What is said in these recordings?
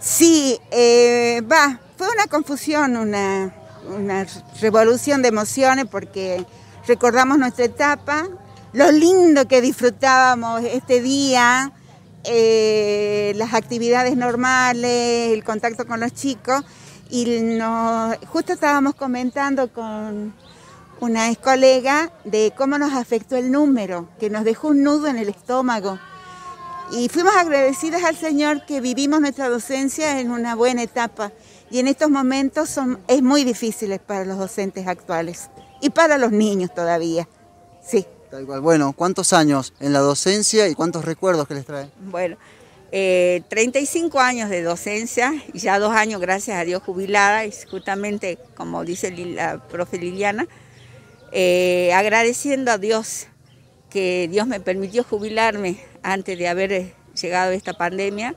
Sí, eh, va, fue una confusión, una, revolución de emociones porque recordamos nuestra etapa, lo lindo que disfrutábamos este día, eh, las actividades normales, el contacto con los chicos y justo estábamos comentando con una ex colega de cómo nos afectó el número, que nos dejó un nudo en el estómago. Y fuimos agradecidas al Señor que vivimos nuestra docencia en una buena etapa y en estos momentos son, es muy difícil para los docentes actuales y para los niños todavía. Sí. Tal cual. Bueno, ¿cuántos años en la docencia y cuántos recuerdos que les trae? Bueno, 35 eh, años de docencia y ya dos años, gracias a Dios, jubilada y justamente, como dice la profe Liliana, eh, agradeciendo a Dios que Dios me permitió jubilarme antes de haber eh, llegado esta pandemia,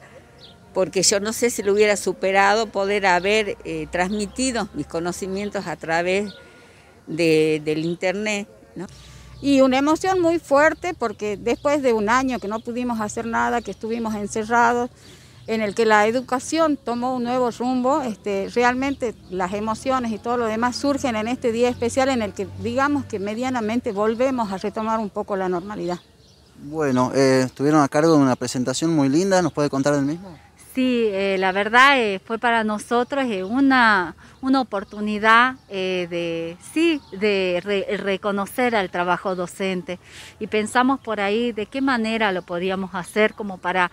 porque yo no sé si lo hubiera superado poder haber eh, transmitido mis conocimientos a través del Internet. Y una emoción muy fuerte porque después de un año que no pudimos hacer nada, que estuvimos encerrados, en el que la educación tomó un nuevo rumbo, este, realmente las emociones y todo lo demás surgen en este día especial en el que digamos que medianamente volvemos a retomar un poco la normalidad. Bueno, eh, estuvieron a cargo de una presentación muy linda, ¿nos puede contar del mismo? Sí, eh, la verdad eh, fue para nosotros eh, una, oportunidad de, sí, de reconocer al trabajo docente y pensamos por ahí de qué manera lo podíamos hacer como para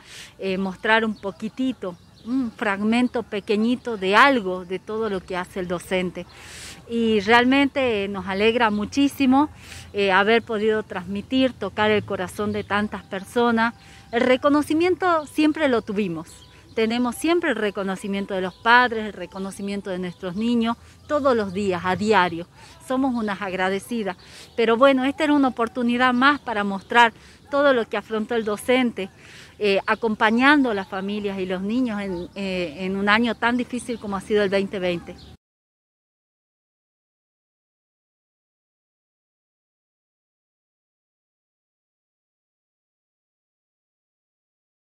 mostrar un poquitito, un fragmento pequeñito de algo, de todo lo que hace el docente. Y realmente nos alegra muchísimo haber podido transmitir, tocar el corazón de tantas personas. El reconocimiento siempre lo tuvimos, tenemos siempre el reconocimiento de los padres, el reconocimiento de nuestros niños, todos los días, a diario. Somos unas agradecidas. Pero bueno, esta era una oportunidad más para mostrar todo lo que afrontó el docente, eh, acompañando a las familias y los niños eh, en un año tan difícil como ha sido el 2020.